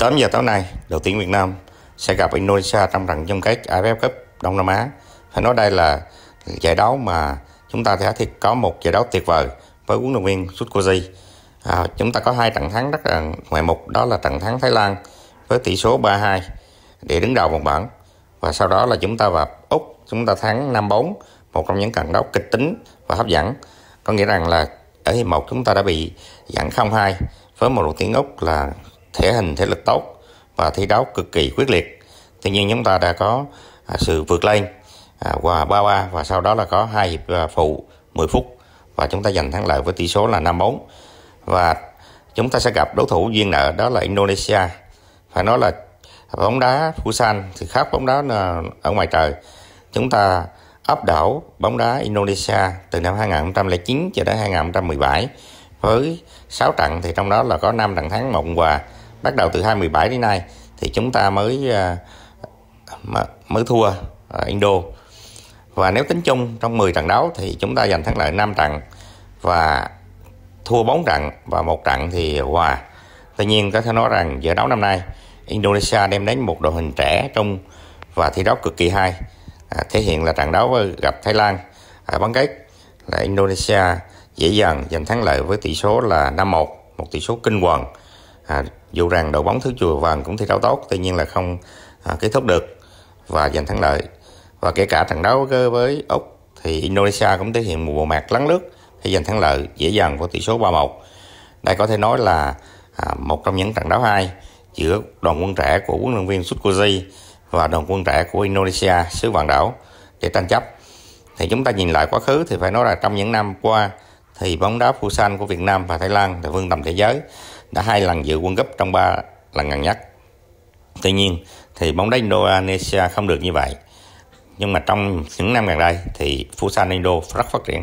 18 giờ tối nay, đội tuyển Việt Nam sẽ gặp Indonesia trong trận chung kết AFF Cup Đông Nam Á. Phải nói đây là giải đấu mà chúng ta thấy thì có một giải đấu tuyệt vời với huấn luyện viên Sutkoji. À, chúng ta có hai trận thắng rất là ngoại mục đó là trận thắng Thái Lan với tỷ số 3-2 để đứng đầu vòng bảng và sau đó là chúng ta vào Úc chúng ta thắng 5-4 một trong những trận đấu kịch tính và hấp dẫn có nghĩa rằng là ở hiệp một chúng ta đã bị dẫn 0-2 với một đội tuyển Úc là thể hình thể lực tốt và thi đấu cực kỳ quyết liệt tuy nhiên chúng ta đã có à, sự vượt lên à, qua 3-3 và sau đó là có hai hiệp à, phụ 10 phút và chúng ta giành thắng lợi với tỷ số là 5-4 và chúng ta sẽ gặp đối thủ duyên nợ đó là Indonesia phải nói là bóng đá Busan thì khác bóng đá ở ngoài trời chúng ta áp đảo bóng đá Indonesia từ năm 2009 cho đến 2017 với 6 trận thì trong đó là có 5 trận thắng một hòa bắt đầu từ 2017 đến nay thì chúng ta mới ờ, mới thua Indo và nếu tính chung trong 10 trận đấu thì chúng ta giành thắng lợi 5 trận và thua 4 trận và một trận thì hòa tuy nhiên có thể nói rằng giải đấu năm nay Indonesia đem đến một đội hình trẻ trung và thi đấu cực kỳ hay à, thể hiện là trận đấu gặp Thái Lan ở à, bán kết là Indonesia dễ dàng giành thắng lợi với tỷ số là 5-1, một tỷ số kinh hoàng. À, dù rằng đội bóng thứ chùa vàng cũng thi đấu tốt, tuy nhiên là không à, kết thúc được và giành thắng lợi. Và kể cả trận đấu với Úc thì Indonesia cũng thể hiện một bộ mặt lắng lướt khi giành thắng lợi dễ dàng với tỷ số 3-1. Đây có thể nói là à, một trong những trận đấu hai giữa đoàn quân trẻ của huấn luyện viên Sutkoji và đoàn quân trẻ của Indonesia xứ vàng đảo để tranh chấp. Thì chúng ta nhìn lại quá khứ thì phải nói là trong những năm qua thì bóng đá Busan của Việt Nam và Thái Lan tại vương tầm thế giới đã hai lần dự quân cấp trong ba lần gần nhất. Tuy nhiên thì bóng đá Indonesia không được như vậy. Nhưng mà trong những năm gần đây thì Busan Indo rất phát triển.